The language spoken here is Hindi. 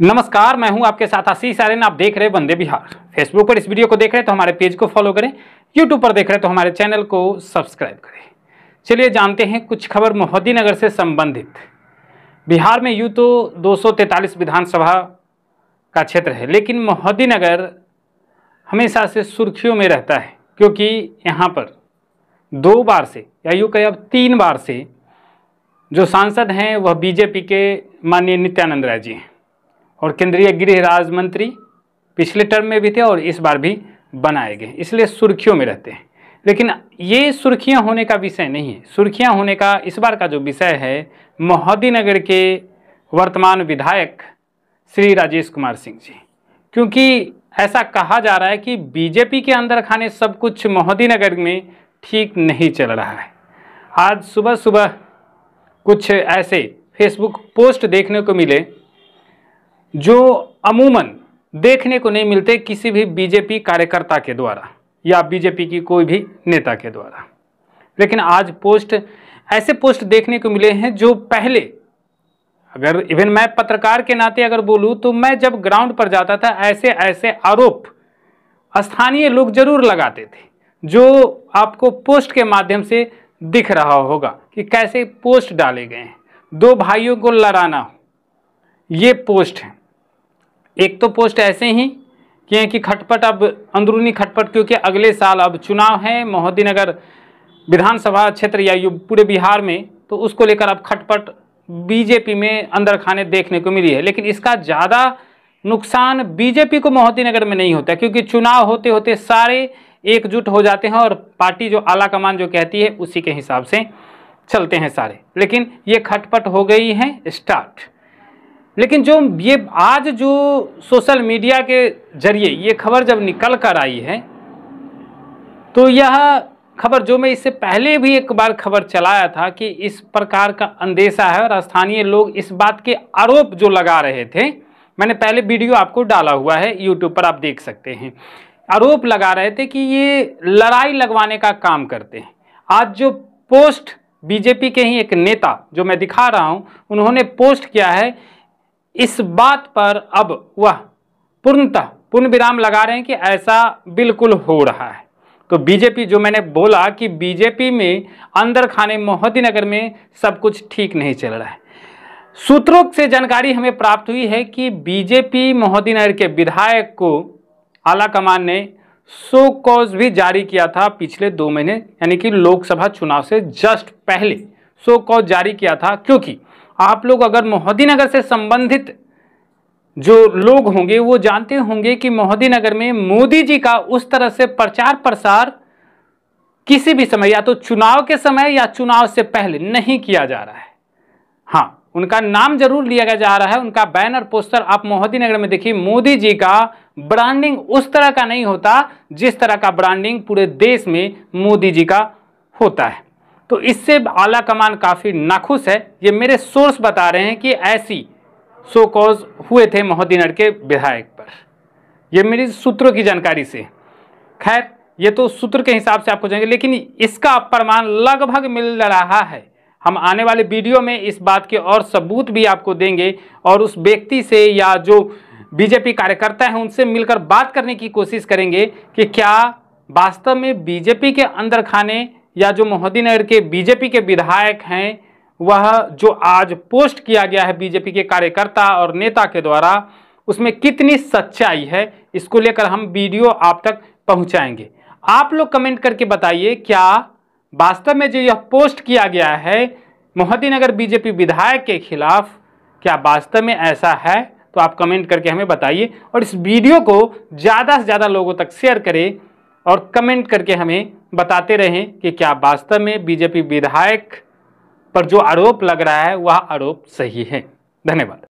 नमस्कार मैं हूं आपके साथ आशीष आर्यन आप देख रहे वंदे बिहार फेसबुक पर इस वीडियो को देख रहे हैं तो हमारे पेज को फॉलो करें यूट्यूब पर देख रहे हैं तो हमारे चैनल को सब्सक्राइब करें चलिए जानते हैं कुछ खबर मोहदीनगर से संबंधित बिहार में यूँ तो दो विधानसभा का क्षेत्र है लेकिन मोहद्दीनगर हमेशा से सुर्खियों में रहता है क्योंकि यहाँ पर दो बार से या यूँ कहे अब तीन बार से जो सांसद हैं वह बीजेपी के माननीय नित्यानंद राय जी हैं और केंद्रीय गृह राज्य मंत्री पिछले टर्म में भी थे और इस बार भी बनाए गए इसलिए सुर्खियों में रहते हैं लेकिन ये सुर्खियां होने का विषय नहीं है सुर्खियां होने का इस बार का जो विषय है मोहदीनगर के वर्तमान विधायक श्री राजेश कुमार सिंह जी क्योंकि ऐसा कहा जा रहा है कि बीजेपी के अंदर खाने सब कुछ मोहदीनगर में ठीक नहीं चल रहा है आज सुबह सुबह कुछ ऐसे फेसबुक पोस्ट देखने को मिले जो अमूमन देखने को नहीं मिलते किसी भी बीजेपी कार्यकर्ता के द्वारा या बीजेपी की कोई भी नेता के द्वारा लेकिन आज पोस्ट ऐसे पोस्ट देखने को मिले हैं जो पहले अगर इवन मैं पत्रकार के नाते अगर बोलूँ तो मैं जब ग्राउंड पर जाता था ऐसे ऐसे आरोप स्थानीय लोग जरूर लगाते थे जो आपको पोस्ट के माध्यम से दिख रहा होगा कि कैसे पोस्ट डाले गए हैं दो भाइयों को लड़ाना ये पोस्ट है एक तो पोस्ट ऐसे ही कि हैं कि खटपट अब अंदरूनी खटपट क्योंकि अगले साल अब चुनाव है मोहद्दीन अगर विधानसभा क्षेत्र या यू पूरे बिहार में तो उसको लेकर अब खटपट बीजेपी में अंदर खाने देखने को मिली है लेकिन इसका ज़्यादा नुकसान बीजेपी को मोहद्दीनगर में नहीं होता क्योंकि चुनाव होते होते सारे एकजुट हो जाते हैं और पार्टी जो आला कमान जो कहती है उसी के हिसाब से चलते हैं सारे लेकिन ये खटपट हो गई है स्टार्ट लेकिन जो ये आज जो सोशल मीडिया के जरिए ये खबर जब निकल कर आई है तो यह खबर जो मैं इससे पहले भी एक बार खबर चलाया था कि इस प्रकार का अंदेशा है और स्थानीय लोग इस बात के आरोप जो लगा रहे थे मैंने पहले वीडियो आपको डाला हुआ है यूट्यूब पर आप देख सकते हैं आरोप लगा रहे थे कि ये लड़ाई लगवाने का काम करते हैं आज जो पोस्ट बीजेपी के ही एक नेता जो मैं दिखा रहा हूँ उन्होंने पोस्ट किया है इस बात पर अब वह पूर्णतः पूर्ण विराम लगा रहे हैं कि ऐसा बिल्कुल हो रहा है तो बीजेपी जो मैंने बोला कि बीजेपी में अंदर खाने नगर में सब कुछ ठीक नहीं चल रहा है सूत्रों से जानकारी हमें प्राप्त हुई है कि बीजेपी नगर के विधायक को आला कमान ने सो कॉज भी जारी किया था पिछले दो महीने यानी कि लोकसभा चुनाव से जस्ट पहले सो कॉज जारी किया था क्योंकि आप लोग अगर नगर से संबंधित जो लोग होंगे वो जानते होंगे कि नगर में मोदी जी का उस तरह से प्रचार प्रसार किसी भी समय या तो चुनाव के समय या चुनाव से पहले नहीं किया जा रहा है हाँ उनका नाम जरूर लिया गया जा रहा है उनका बैनर पोस्टर आप मोहदीनगर में देखिए मोदी जी का ब्रांडिंग उस तरह का नहीं होता जिस तरह का ब्रांडिंग पूरे देश में मोदी जी का होता है तो इससे आला कमान काफ़ी नाखुश है ये मेरे सोर्स बता रहे हैं कि ऐसी सो कॉज हुए थे मोहद्दीनर के विधायक पर यह मेरी सूत्रों की जानकारी से खैर ये तो सूत्र के हिसाब से आपको जाएंगे लेकिन इसका प्रमाण लगभग मिल रहा है हम आने वाले वीडियो में इस बात के और सबूत भी आपको देंगे और उस व्यक्ति से या जो बीजेपी कार्यकर्ता हैं उनसे मिलकर बात करने की कोशिश करेंगे कि क्या वास्तव में बीजेपी के अंदर खाने या जो मोहद्दीनगर के बीजेपी के विधायक हैं वह जो आज पोस्ट किया गया है बीजेपी के कार्यकर्ता और नेता के द्वारा उसमें कितनी सच्चाई है इसको लेकर हम वीडियो आप तक पहुंचाएंगे आप लोग कमेंट करके बताइए क्या वास्तव में जो यह पोस्ट किया गया है नगर बीजेपी विधायक के खिलाफ क्या वास्तव में ऐसा है तो आप कमेंट करके हमें बताइए और इस वीडियो को ज़्यादा से ज़्यादा लोगों तक शेयर करें और कमेंट करके हमें बताते रहें कि क्या वास्तव में बीजेपी विधायक पर जो आरोप लग रहा है वह आरोप सही है धन्यवाद